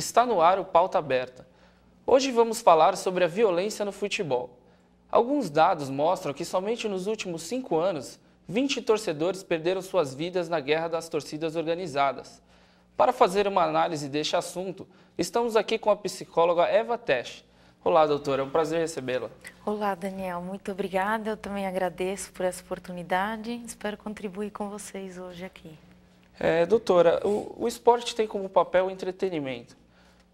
Está no ar o Pauta Aberta. Hoje vamos falar sobre a violência no futebol. Alguns dados mostram que somente nos últimos cinco anos, 20 torcedores perderam suas vidas na guerra das torcidas organizadas. Para fazer uma análise deste assunto, estamos aqui com a psicóloga Eva Tesch. Olá, doutora, é um prazer recebê-la. Olá, Daniel, muito obrigada. Eu também agradeço por essa oportunidade. Espero contribuir com vocês hoje aqui. É, doutora, o, o esporte tem como papel o entretenimento.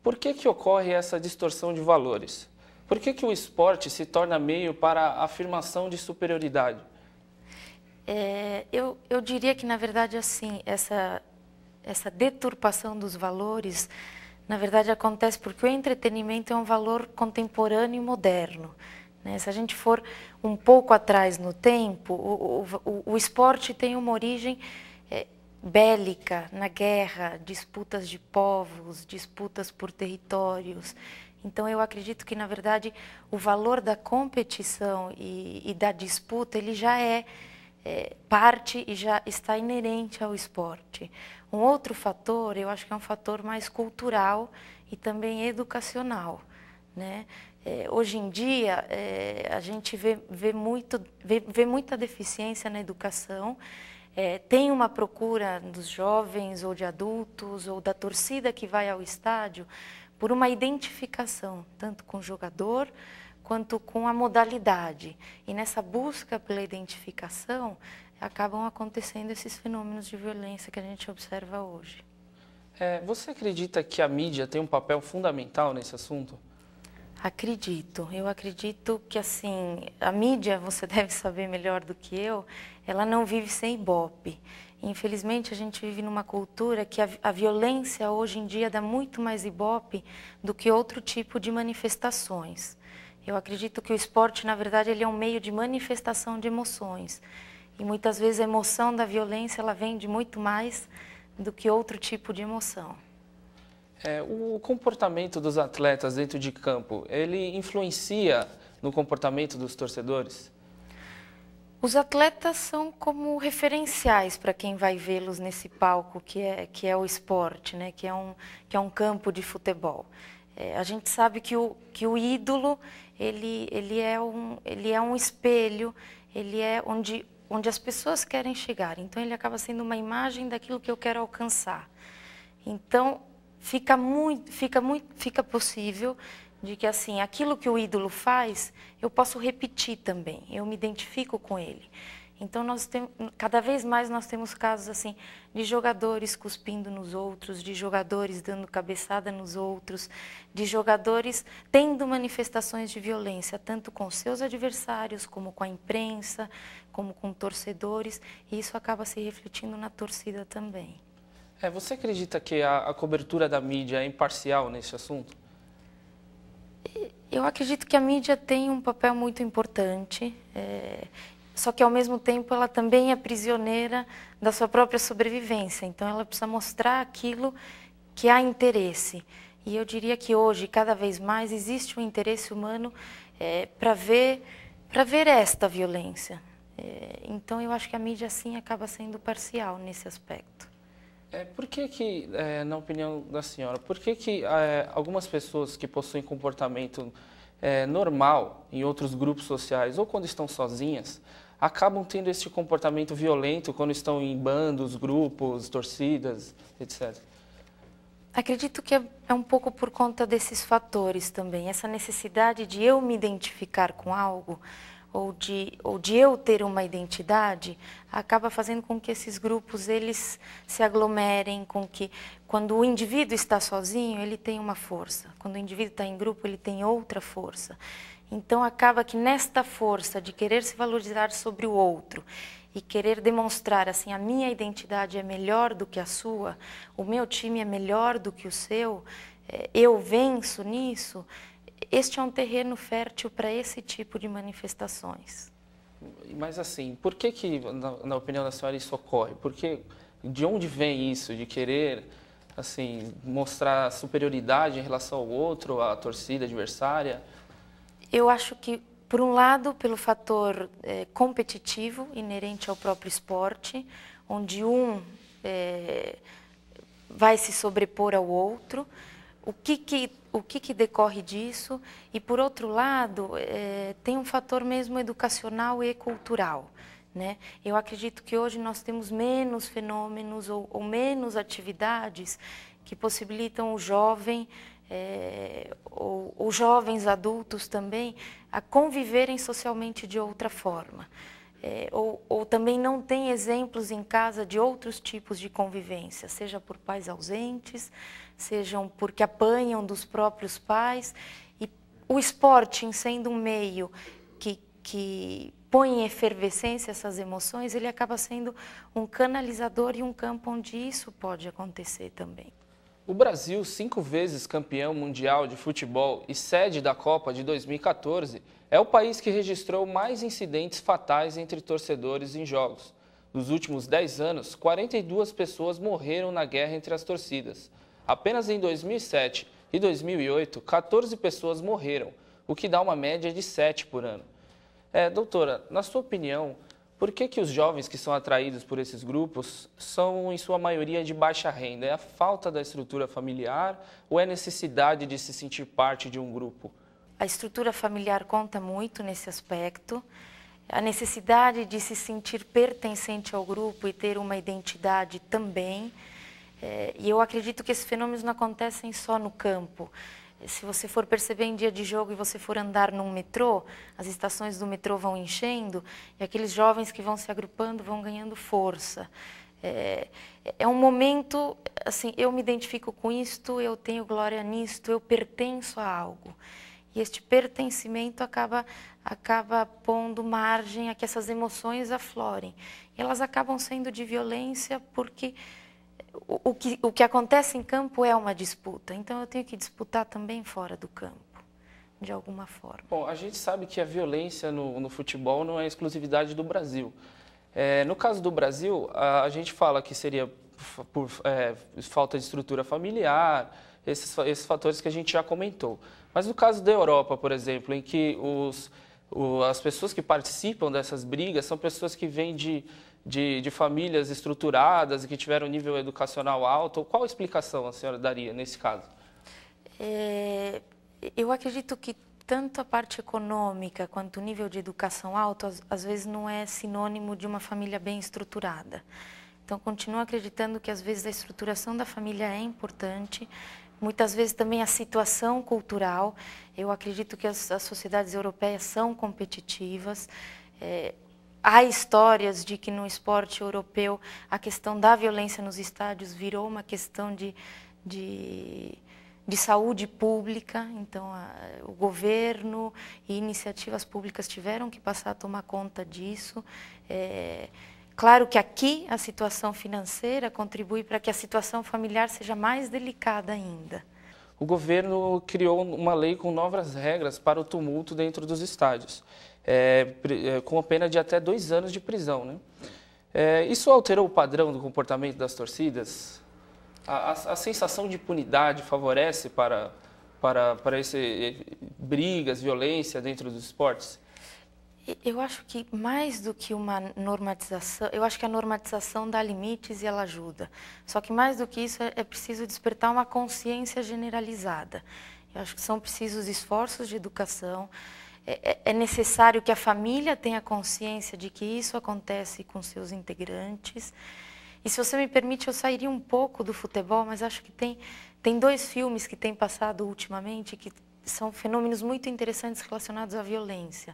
Por que, que ocorre essa distorção de valores? Por que, que o esporte se torna meio para a afirmação de superioridade? É, eu, eu diria que, na verdade, assim, essa, essa deturpação dos valores, na verdade, acontece porque o entretenimento é um valor contemporâneo e moderno. Né? Se a gente for um pouco atrás no tempo, o, o, o, o esporte tem uma origem bélica, na guerra, disputas de povos, disputas por territórios. Então, eu acredito que, na verdade, o valor da competição e, e da disputa, ele já é, é, parte e já está inerente ao esporte. Um outro fator, eu acho que é um fator mais cultural e também educacional. Né? É, hoje em dia, é, a gente vê, vê, muito, vê, vê muita deficiência na educação, é, tem uma procura dos jovens ou de adultos ou da torcida que vai ao estádio por uma identificação, tanto com o jogador quanto com a modalidade. E nessa busca pela identificação, acabam acontecendo esses fenômenos de violência que a gente observa hoje. É, você acredita que a mídia tem um papel fundamental nesse assunto? Acredito. Eu acredito que assim, a mídia, você deve saber melhor do que eu, ela não vive sem ibope. Infelizmente, a gente vive numa cultura que a, a violência hoje em dia dá muito mais ibope do que outro tipo de manifestações. Eu acredito que o esporte, na verdade, ele é um meio de manifestação de emoções. E muitas vezes a emoção da violência, ela vem de muito mais do que outro tipo de emoção. É, o comportamento dos atletas dentro de campo, ele influencia no comportamento dos torcedores? Os atletas são como referenciais para quem vai vê-los nesse palco que é, que é o esporte, né? que, é um, que é um campo de futebol. É, a gente sabe que o, que o ídolo ele, ele, é um, ele é um espelho, ele é onde, onde as pessoas querem chegar. Então ele acaba sendo uma imagem daquilo que eu quero alcançar. Então fica muito, fica muito, fica possível de que assim, aquilo que o ídolo faz, eu posso repetir também. Eu me identifico com ele. Então nós temos, cada vez mais nós temos casos assim de jogadores cuspindo nos outros, de jogadores dando cabeçada nos outros, de jogadores tendo manifestações de violência tanto com seus adversários como com a imprensa, como com torcedores, e isso acaba se refletindo na torcida também. É, você acredita que a, a cobertura da mídia é imparcial nesse assunto? Eu acredito que a mídia tem um papel muito importante, é, só que ao mesmo tempo ela também é prisioneira da sua própria sobrevivência. Então ela precisa mostrar aquilo que há interesse. E eu diria que hoje, cada vez mais, existe um interesse humano é, para ver, para ver esta violência. É, então eu acho que a mídia, sim, acaba sendo parcial nesse aspecto. É, por que, que é, na opinião da senhora, por que, que é, algumas pessoas que possuem comportamento é, normal em outros grupos sociais ou quando estão sozinhas, acabam tendo esse comportamento violento quando estão em bandos, grupos, torcidas, etc.? Acredito que é, é um pouco por conta desses fatores também. Essa necessidade de eu me identificar com algo ou de, ou de eu ter uma identidade, acaba fazendo com que esses grupos eles se aglomerem, com que quando o indivíduo está sozinho, ele tem uma força. Quando o indivíduo está em grupo, ele tem outra força. Então acaba que nesta força de querer se valorizar sobre o outro e querer demonstrar assim a minha identidade é melhor do que a sua, o meu time é melhor do que o seu, eh, eu venço nisso, este é um terreno fértil para esse tipo de manifestações. Mas assim, por que que, na, na, opinião da senhora, isso ocorre? Porque de onde vem isso, de querer, assim, mostrar superioridade em relação ao outro, à torcida adversária? Eu acho que, por um lado, pelo fator é, competitivo inerente ao próprio esporte, onde um é, vai se sobrepor ao outro, o que que o que, que decorre disso. E, por outro lado, é, tem um fator mesmo educacional e cultural. Né? Eu acredito que hoje nós temos menos fenômenos ou, ou menos atividades que possibilitam o jovem é, ou, ou jovens adultos também a conviverem socialmente de outra forma é, ou, ou também não tem exemplos em casa de outros tipos de convivência, seja por pais ausentes, sejam porque apanham dos próprios pais. E o esporte, em sendo um meio que, que põe em efervescência essas emoções, ele acaba sendo um canalizador e um campo onde isso pode acontecer também. O Brasil, cinco vezes campeão mundial de futebol e sede da Copa de 2014, é o país que registrou mais incidentes fatais entre torcedores em jogos. Nos últimos dez anos, 42 pessoas morreram na guerra entre as torcidas. Apenas em 2007 e 2008, 14 pessoas morreram, o que dá uma média de 7 por ano. É, doutora, na sua opinião, por que, que os jovens que são atraídos por esses grupos são, em sua maioria, de baixa renda? É a falta da estrutura familiar ou é a necessidade de se sentir parte de um grupo? A estrutura familiar conta muito nesse aspecto. A necessidade de se sentir pertencente ao grupo e ter uma identidade também. É, e eu acredito que esses fenômenos não acontecem só no campo se você for perceber em dia de jogo e você for andar num metrô, as estações do metrô vão enchendo e aqueles jovens que vão se agrupando vão ganhando força. É, é um momento, assim, eu me identifico com isto, eu tenho glória nisto, eu pertenço a algo. E este pertencimento acaba, acaba pondo margem a que essas emoções aflorem. E elas acabam sendo de violência porque o, que, o que acontece em campo é uma disputa, então eu tenho que disputar também fora do campo, de alguma forma. Bom, a gente sabe que a violência no, no futebol não é exclusividade do Brasil. É, no caso do Brasil, a, a, gente fala que seria por é, falta de estrutura familiar, esses, esses fatores que a gente já comentou. Mas no caso da Europa, por exemplo, em que os, as pessoas que participam dessas brigas são pessoas que vêm de de, de famílias estruturadas e que tiveram nível educacional alto? Qual a explicação a senhora daria nesse caso? É, eu acredito que tanto a parte econômica quanto o nível de educação alto, às, às vezes, não é sinônimo de uma família bem estruturada. Então, continuo acreditando que, às vezes, a estruturação da família é importante, muitas vezes também a situação cultural. Eu acredito que as, as sociedades europeias são competitivas. É, Há histórias de que no esporte europeu a questão da violência nos estádios virou uma questão de, de, de saúde pública, então a, o governo e iniciativas públicas tiveram que passar a tomar conta disso. É, Claro que aqui a situação financeira contribui para que a situação familiar seja mais delicada ainda o governo criou uma lei com novas regras para o tumulto dentro dos estádios, é, é, com a pena de até dois anos de prisão. Né? É, isso alterou o padrão do comportamento das torcidas? A, a, a sensação de impunidade favorece para, para, para esse, é, brigas, violência dentro dos esportes? Eu acho que mais do que uma normatização, eu acho que a normatização dá limites e ela ajuda. Só que mais do que isso é, é preciso despertar uma consciência generalizada. Eu acho que são precisos esforços de educação. É, é, é necessário que a família tenha consciência de que isso acontece com seus integrantes. E se você me permite, eu sairia um pouco do futebol, mas acho que tem, tem dois filmes que têm passado ultimamente que são fenômenos muito interessantes relacionados à violência.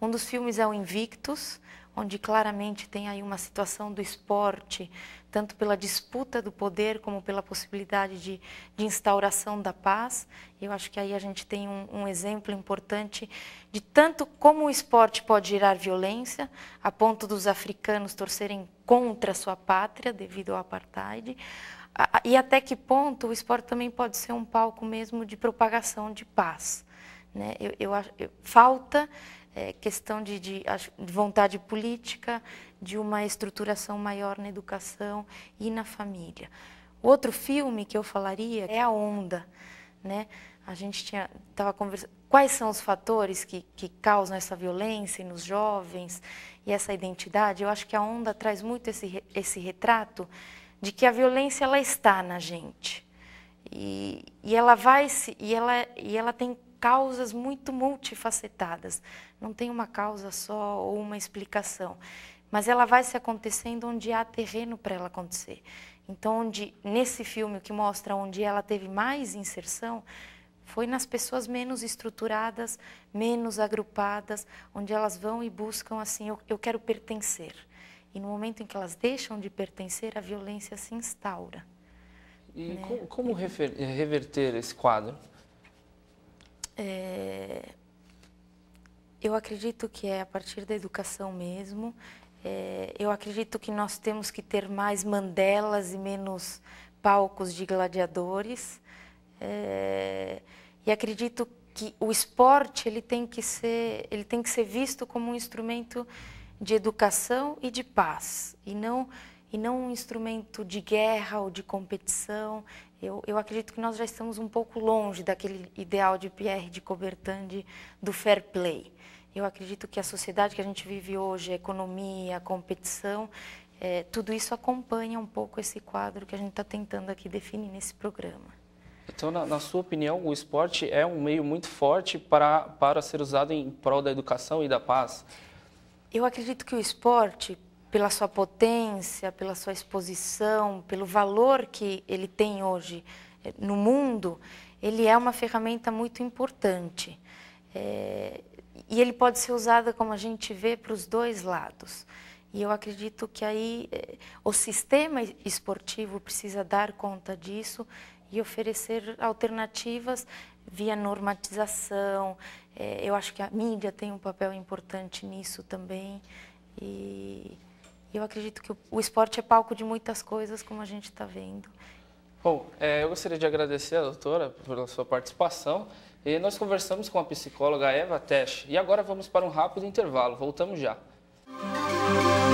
Um dos filmes é o Invictus, onde claramente tem aí uma situação do esporte, tanto pela disputa do poder como pela possibilidade de, de instauração da paz. Eu acho que aí a gente tem um, um exemplo importante de tanto como o esporte pode gerar violência, a ponto dos africanos torcerem contra a sua pátria devido ao apartheid, e até que ponto o esporte também pode ser um palco mesmo de propagação de paz. Né? Eu, eu, eu falta é, questão de, de, de, vontade política, de uma estruturação maior na educação e na família. O outro filme que eu falaria é A Onda. Né? A gente estava conversando. Quais são os fatores que, que causam essa violência nos jovens e essa identidade? Eu acho que a onda traz muito esse, esse retrato de que a violência ela está na gente e, e ela vai se e ela e ela tem causas muito multifacetadas. Não tem uma causa só ou uma explicação, mas ela vai se acontecendo onde há terreno para ela acontecer. Então, onde nesse filme o que mostra onde ela teve mais inserção foi nas pessoas menos estruturadas, menos agrupadas, onde elas vão e buscam assim, eu, eu quero pertencer. E no momento em que elas deixam de pertencer, a violência se instaura. E né? como, como reverter esse quadro? É, eu acredito que é a partir da educação mesmo. É, eu acredito que nós temos que ter mais mandelas e menos palcos de gladiadores. É, e acredito que o esporte ele tem que ser ele tem que ser visto como um instrumento de educação e de paz e não e não um instrumento de guerra ou de competição. Eu, eu acredito que nós já estamos um pouco longe daquele ideal de Pierre de Coubertin de, do fair play. Eu acredito que a sociedade que a gente vive hoje, a economia, a competição, é, tudo isso acompanha um pouco esse quadro que a gente está tentando aqui definir nesse programa. Então, na, na, sua opinião, o esporte é um meio muito forte para, para ser usado em prol da educação e da paz? Eu acredito que o esporte, pela sua potência, pela sua exposição, pelo valor que ele tem hoje eh, no mundo, ele é uma ferramenta muito importante. É, e ele pode ser usado, como a gente vê, para os dois lados. E eu acredito que aí é, o sistema esportivo precisa dar conta disso e oferecer alternativas via normatização. É, eu acho que a mídia tem um papel importante nisso também. E eu acredito que o, o esporte é palco de muitas coisas, como a gente está vendo. Bom, é, eu gostaria de agradecer a doutora pela sua participação. E nós conversamos com a psicóloga Eva Tesh. E agora vamos para um rápido intervalo. Voltamos já. Música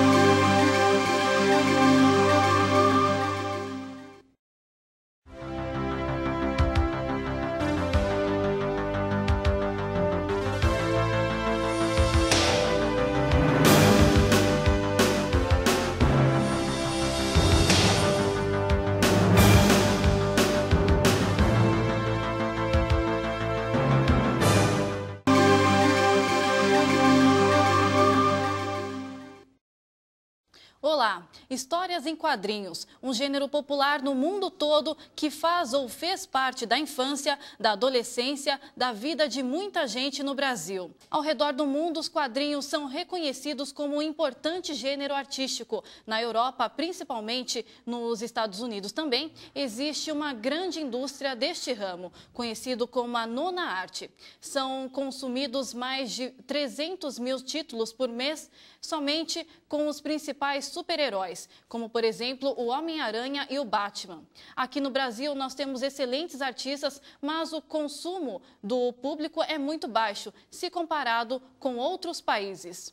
Histórias em quadrinhos, um gênero popular no mundo todo que faz ou fez parte da infância, da adolescência, da vida de muita gente no Brasil. Ao redor do mundo, os quadrinhos são reconhecidos como um importante gênero artístico. Na Europa, principalmente nos Estados Unidos também, existe uma grande indústria deste ramo, conhecido como a nona arte. São consumidos mais de 300 mil títulos por mês somente com os principais super-heróis, como por exemplo o Homem-Aranha e o Batman. Aqui no Brasil nós temos excelentes artistas, mas o consumo do público é muito baixo se comparado com outros países.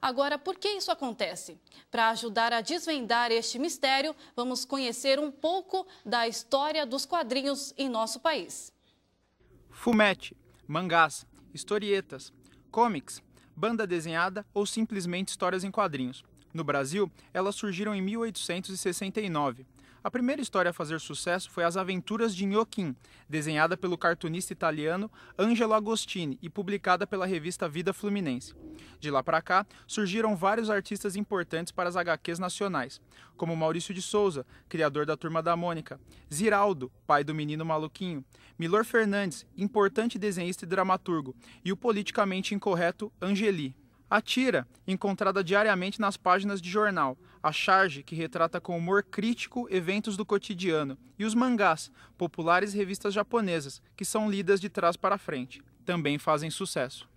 Agora, por que isso acontece? Para ajudar a desvendar este mistério, vamos conhecer um pouco da história dos quadrinhos em nosso país. Fumete, mangás, historietas, cómics banda desenhada ou simplesmente histórias em quadrinhos. No Brasil, elas surgiram em 1869 a primeira história a fazer sucesso foi As Aventuras de Gnocchim, desenhada pelo cartunista italiano Angelo Agostini e publicada pela revista Vida Fluminense. De lá para cá, surgiram vários artistas importantes para as HQs nacionais, como Maurício de Souza, criador da Turma da Mônica, Ziraldo, pai do menino maluquinho, Milor Fernandes, importante desenhista e dramaturgo, e o politicamente incorreto Angeli. A tira, encontrada diariamente nas páginas de jornal, a charge, que retrata com humor crítico eventos do cotidiano, e os mangás, populares revistas japonesas, que são lidas de trás para frente, também fazem sucesso.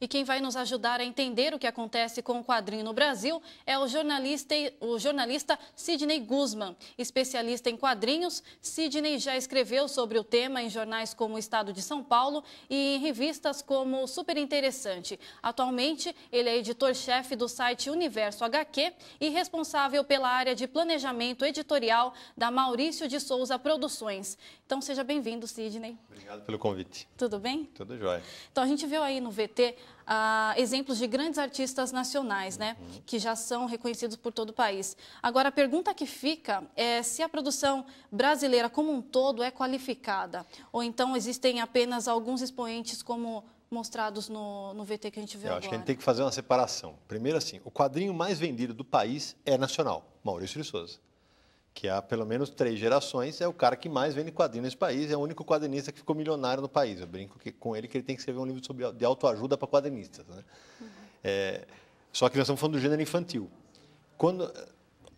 E quem vai nos ajudar a entender o que acontece com o quadrinho no Brasil é o jornalista, o jornalista Sidney Guzman. Especialista em quadrinhos, Sidney já escreveu sobre o tema em jornais como o Estado de São Paulo e em revistas como Super Interessante. Atualmente, ele é editor-chefe do site Universo HQ e responsável pela área de planejamento editorial da Maurício de Souza Produções. Então, seja bem-vindo, Sidney. Obrigado pelo convite. Tudo bem? Tudo jóia. Então, a gente viu aí no VT ter ah, exemplos de grandes artistas nacionais, né, uhum. que já são reconhecidos por todo o país. Agora, a pergunta que fica é se a produção brasileira como um todo é qualificada, ou então existem apenas alguns expoentes como mostrados no, no VT que a gente viu Eu agora. acho que a gente tem que fazer uma separação. Primeiro, assim, o quadrinho mais vendido do país é nacional, Maurício de Souza que há pelo menos três gerações, é o cara que mais vende quadrinhos nesse país, é o único quadrinista que ficou milionário no país. Eu brinco que, com ele que ele tem que escrever um livro sobre, de autoajuda para quadrinistas. Né? Uhum. É, só que nós estamos falando do gênero infantil. Quando,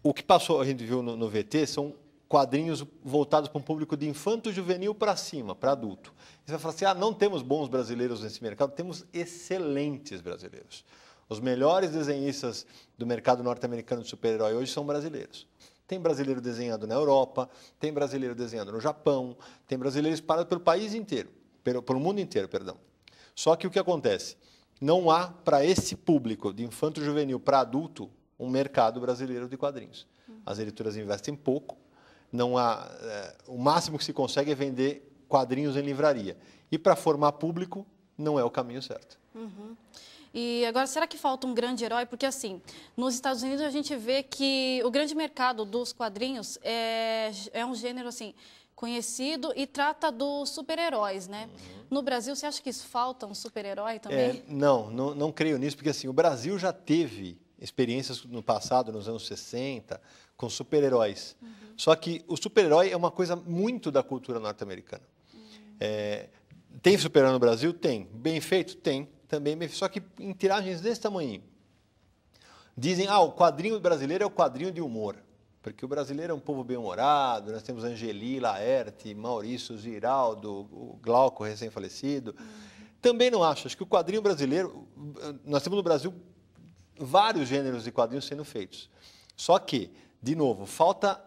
o que passou, a gente viu no, no VT, são quadrinhos voltados para um público de infanto juvenil para cima, para adulto. você vai falar assim: ah, não temos bons brasileiros nesse mercado, temos excelentes brasileiros. Os melhores desenhistas do mercado norte-americano de super-herói hoje são brasileiros. Tem brasileiro desenhando na Europa, tem brasileiro desenhando no Japão, tem brasileiro espalhado pelo país inteiro, pelo, pelo mundo inteiro, perdão. Só que o que acontece? Não há para esse público de infanto juvenil para adulto um mercado brasileiro de quadrinhos. As editoras investem pouco, não há é, o máximo que se consegue é vender quadrinhos em livraria. E para formar público não é o caminho certo. Uhum. E agora, será que falta um grande herói? Porque, assim, nos Estados Unidos a gente vê que o grande mercado dos quadrinhos é, é um gênero, assim, conhecido e trata dos super-heróis, né? Uhum. No Brasil, você acha que isso falta um super-herói também? É, não, não, não creio nisso, porque, assim, o Brasil já teve experiências no passado, nos anos 60, com super-heróis. Uhum. Só que o super-herói é uma coisa muito da cultura norte-americana. Uhum. É, tem super-herói no Brasil? Tem. Bem feito? Tem também, só que em tiragens desse tamanho. Dizem, ah, o quadrinho brasileiro é o quadrinho de humor, porque o brasileiro é um povo bem-humorado, nós temos Angeli, Laerte, Maurício, Ziraldo, Glauco, recém-falecido. Uhum. Também não acho, acho que o quadrinho brasileiro, nós temos no Brasil vários gêneros de quadrinhos sendo feitos. Só que, de novo, falta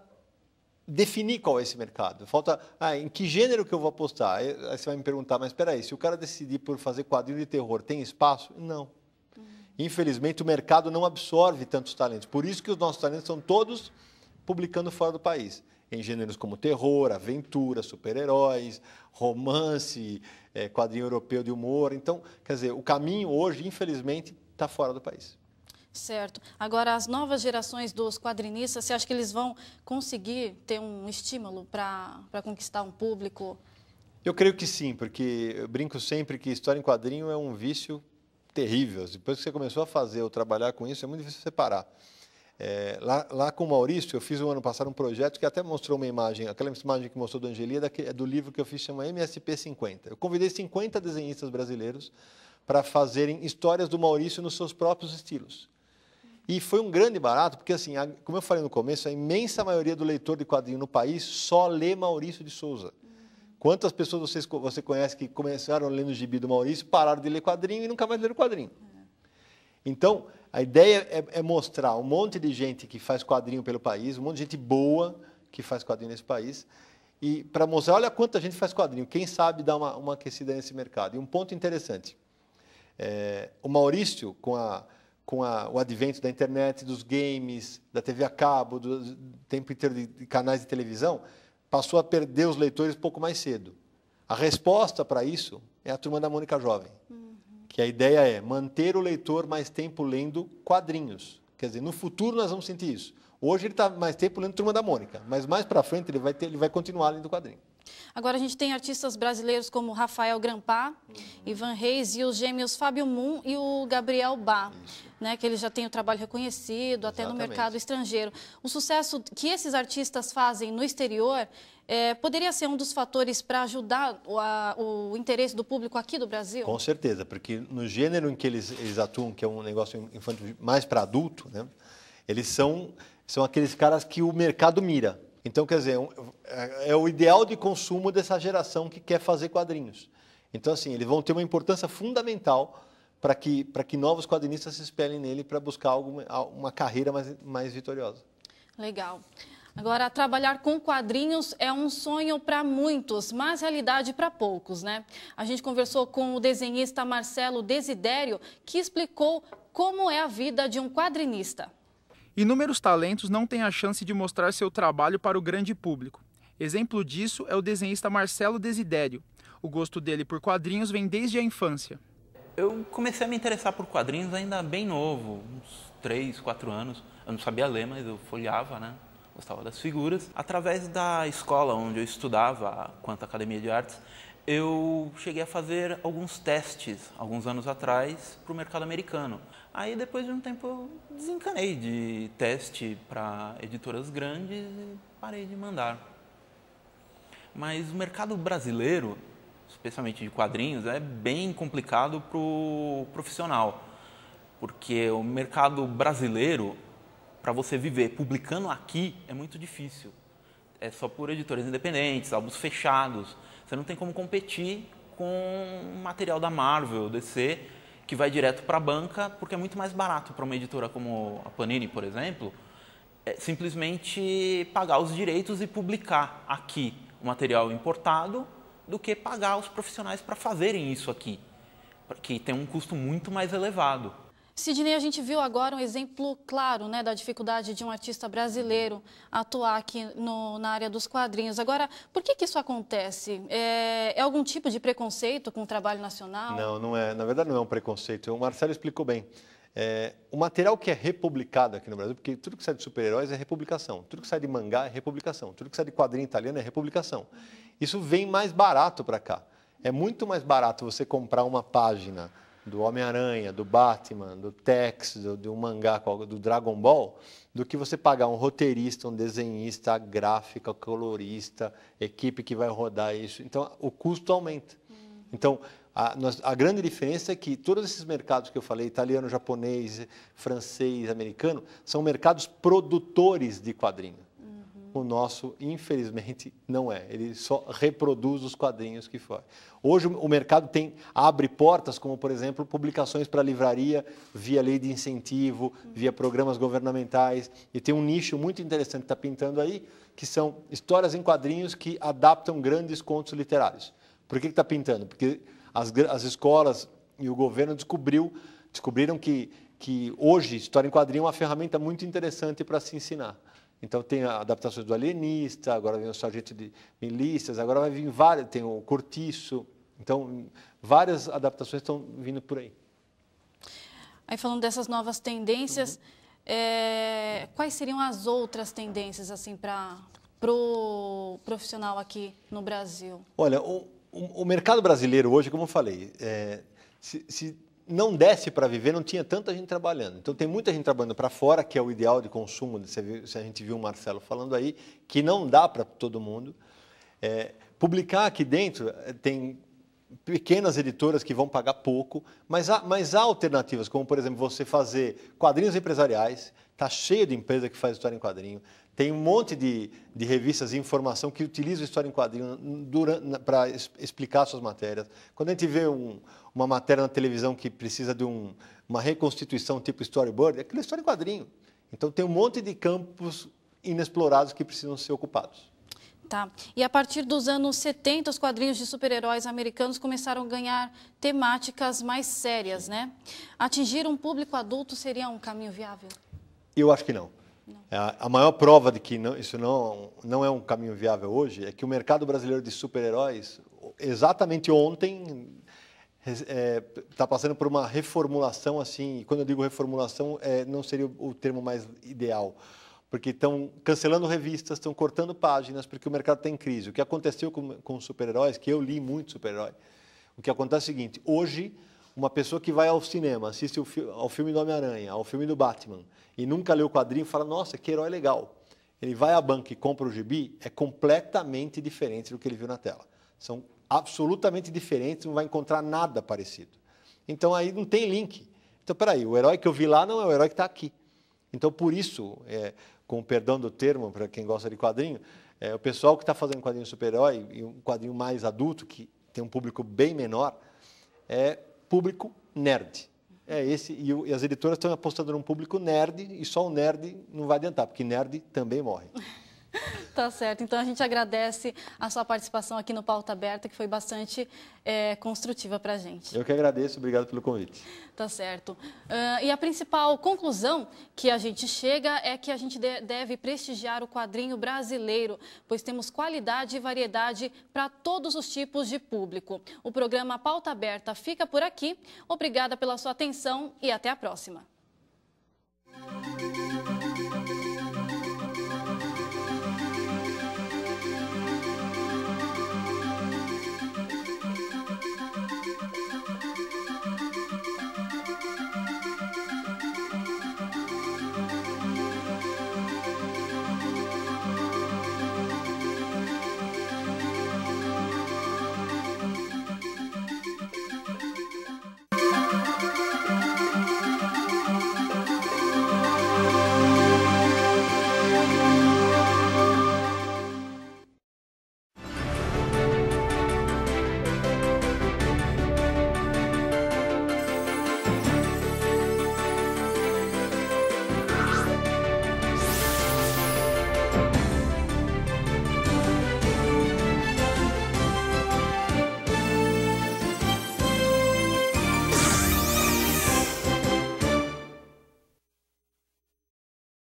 definir qual é esse mercado. Falta, ah, em que gênero que eu vou apostar? Aí você vai me perguntar, mas espera aí, se o cara decidir por fazer quadrinho de terror, tem espaço? Não. Uhum. Infelizmente, o mercado não absorve tantos talentos. Por isso que os nossos talentos são todos publicando fora do país. Em gêneros como terror, aventura, super-heróis, romance, é, quadrinho europeu de humor. Então, quer dizer, o caminho hoje, infelizmente, está fora do país. Certo. Agora, as novas gerações dos quadrinistas, você acha que eles vão conseguir ter um estímulo para conquistar um público? Eu creio que sim, porque eu brinco sempre que história em quadrinho é um vício terrível. Depois que você começou a fazer ou trabalhar com isso, é muito difícil separar. É, lá, lá com o Maurício, eu fiz um ano passado um projeto que até mostrou uma imagem, aquela imagem que mostrou do Angeli é do livro que eu fiz, chama MSP 50. Eu convidei 50 desenhistas brasileiros para fazerem histórias do Maurício nos seus próprios estilos. E foi um grande barato, porque, assim, a, como eu falei no começo, a imensa maioria do leitor de quadrinho no país só lê Maurício de Souza. Quantas pessoas vocês, você conhece que começaram lendo o gibi do Maurício, pararam de ler quadrinho e nunca mais leram quadrinho? Então, a ideia é, é, mostrar um monte de gente que faz quadrinho pelo país, um monte de gente boa que faz quadrinho nesse país, e para mostrar, olha quanta gente faz quadrinho, quem sabe dar uma, uma aquecida nesse mercado. E um ponto interessante, é, o Maurício, com a com a, o advento da internet, dos games, da TV a cabo, do tempo inteiro de, de canais de televisão, passou a perder os leitores pouco mais cedo. A resposta para isso é a turma da Mônica Jovem, uhum. que a ideia é manter o leitor mais tempo lendo quadrinhos. Quer dizer, no futuro nós vamos sentir isso. Hoje ele está mais tempo lendo Turma da Mônica, mas mais para frente ele vai, ter, ele vai continuar lendo quadrinho. Agora a gente tem artistas brasileiros como Rafael Grampá, uhum. Ivan Reis e os gêmeos Fábio Moon e o Gabriel Bá, né, que eles já têm o trabalho reconhecido Exatamente. até no mercado estrangeiro. O sucesso que esses artistas fazem no exterior é, poderia ser um dos fatores para ajudar o, a, o, interesse do público aqui do Brasil? Com certeza, porque no gênero em que eles, eles atuam, que é um negócio infantil mais para adulto, né, eles são, são aqueles caras que o mercado mira. Então, quer dizer, é, é o ideal de consumo dessa geração que quer fazer quadrinhos. Então, assim, eles vão ter uma importância fundamental para que, que novos quadrinistas se espelhem nele para buscar alguma, uma carreira mais, mais vitoriosa. Legal. Agora, trabalhar com quadrinhos é um sonho para muitos, mas realidade para poucos, né? A gente conversou com o desenhista Marcelo Desidério, que explicou como é a vida de um quadrinista. Inúmeros talentos não têm a chance de mostrar seu trabalho para o grande público. Exemplo disso é o desenhista Marcelo Desidério. O gosto dele por quadrinhos vem desde a infância. Eu comecei a me interessar por quadrinhos ainda bem novo, uns 3, 4 anos. Eu não sabia ler, mas eu folhava, né? Gostava das figuras. Através da escola onde eu estudava, quanto à Academia de Artes, eu cheguei a fazer alguns testes, alguns anos atrás, para o mercado americano. Aí depois de um tempo eu desencanei de teste para editoras grandes e parei de mandar. Mas o mercado brasileiro, especialmente de quadrinhos, é bem complicado para o profissional. Porque o mercado brasileiro, para você viver publicando aqui, é muito difícil. É só por editoras independentes, álbuns fechados. Você não tem como competir com material da Marvel, DC, que vai direto para a banca, porque é muito mais barato para uma editora como a Panini, por exemplo, é simplesmente pagar os direitos e publicar aqui o material importado do que pagar os profissionais para fazerem isso aqui, que tem um custo muito mais elevado. Sidney, a gente viu agora um exemplo claro né, da dificuldade de um artista brasileiro atuar aqui no, na área dos quadrinhos. Agora, por que, que isso acontece? É, é, algum tipo de preconceito com o trabalho nacional? Não, não é. Na verdade, não é um preconceito. O Marcelo explicou bem. É, o material que é republicado aqui no Brasil, porque tudo que sai de super-heróis é republicação, tudo que sai de mangá é republicação, tudo que sai de quadrinho italiano é republicação. Isso vem mais barato para cá. É muito mais barato você comprar uma página do Homem-Aranha, do Batman, do Tex, do, do mangá, do Dragon Ball, do que você pagar um roteirista, um desenhista, gráfica, colorista, equipe que vai rodar isso. Então, o custo aumenta. Uhum. Então, a, a, grande diferença é que todos esses mercados que eu falei, italiano, japonês, francês, americano, são mercados produtores de quadrinhos. O nosso, infelizmente, não é. Ele só reproduz os quadrinhos que foi. Hoje o mercado tem abre portas, como por exemplo publicações para livraria via lei de incentivo, via programas governamentais. E tem um nicho muito interessante que está pintando aí, que são histórias em quadrinhos que adaptam grandes contos literários. Por que está pintando? Porque as, as escolas e o governo descobriu, descobriram que, que hoje história em quadrinho é uma ferramenta muito interessante para se ensinar. Então tem adaptações do Alienista, agora vem o Sargento de Milícias, agora vai vir várias, tem o Cortiço. Então várias adaptações estão vindo por aí. Aí falando dessas novas tendências, uhum. é, quais seriam as outras tendências assim para pro profissional aqui no Brasil? Olha, o, o, o mercado brasileiro hoje, como eu falei, é, se, se não desse para viver, não tinha tanta gente trabalhando. Então, tem muita gente trabalhando para fora, que é o ideal de consumo, se a gente viu o Marcelo falando aí, que não dá para todo mundo. É, publicar aqui dentro eh, tem pequenas editoras que vão pagar pouco, mas há, mas há alternativas, como, por exemplo, você fazer quadrinhos empresariais, está cheio de empresa que faz história em quadrinho, tem um monte de, de revistas de informação que utilizam história em quadrinho para explicar suas matérias. Quando a gente vê um, uma matéria na televisão que precisa de um, uma reconstituição tipo storyboard, é aquela é história em quadrinho. Então, tem um monte de campos inexplorados que precisam ser ocupados. Tá. E a partir dos anos 70, os quadrinhos de super-heróis americanos começaram a ganhar temáticas mais sérias, né? Atingir um público adulto seria um caminho viável? Eu acho que não. não. É, a maior prova de que não, isso não, não é um caminho viável hoje é que o mercado brasileiro de super-heróis, exatamente ontem, está é, tá passando por uma reformulação assim. E quando eu digo reformulação, é, não seria o, termo mais ideal, porque estão cancelando revistas, estão cortando páginas, porque o mercado está em crise. O que aconteceu com, com super-heróis, que eu li muito super-herói, o que acontece é o seguinte: hoje uma pessoa que vai ao cinema, assiste ao filme do Homem-Aranha, ao filme do Batman, e nunca leu o quadrinho, fala, nossa, que herói legal. Ele vai à banca e compra o gibi, é completamente diferente do que ele viu na tela. São absolutamente diferentes, não vai encontrar nada parecido. Então aí não tem link. Então, peraí, o herói que eu vi lá não é o herói que está aqui. Então, por isso, é, com o perdão do termo, para quem gosta de quadrinho, é, o pessoal que está fazendo quadrinho super-herói e um quadrinho mais adulto, que tem um público bem menor, é público nerd. É esse, e, e as editoras estão apostando num público nerd, e só o nerd não vai adiantar, porque nerd também morre. Tá certo. Então a gente agradece a sua participação aqui no Pauta Aberta, que foi bastante é, construtiva para a gente. Eu que agradeço, obrigado pelo convite. Tá certo. Uh, e a principal conclusão que a gente chega é que a gente de deve prestigiar o quadrinho brasileiro, pois temos qualidade e variedade para todos os tipos de público. O programa Pauta Aberta fica por aqui. Obrigada pela sua atenção e até a próxima.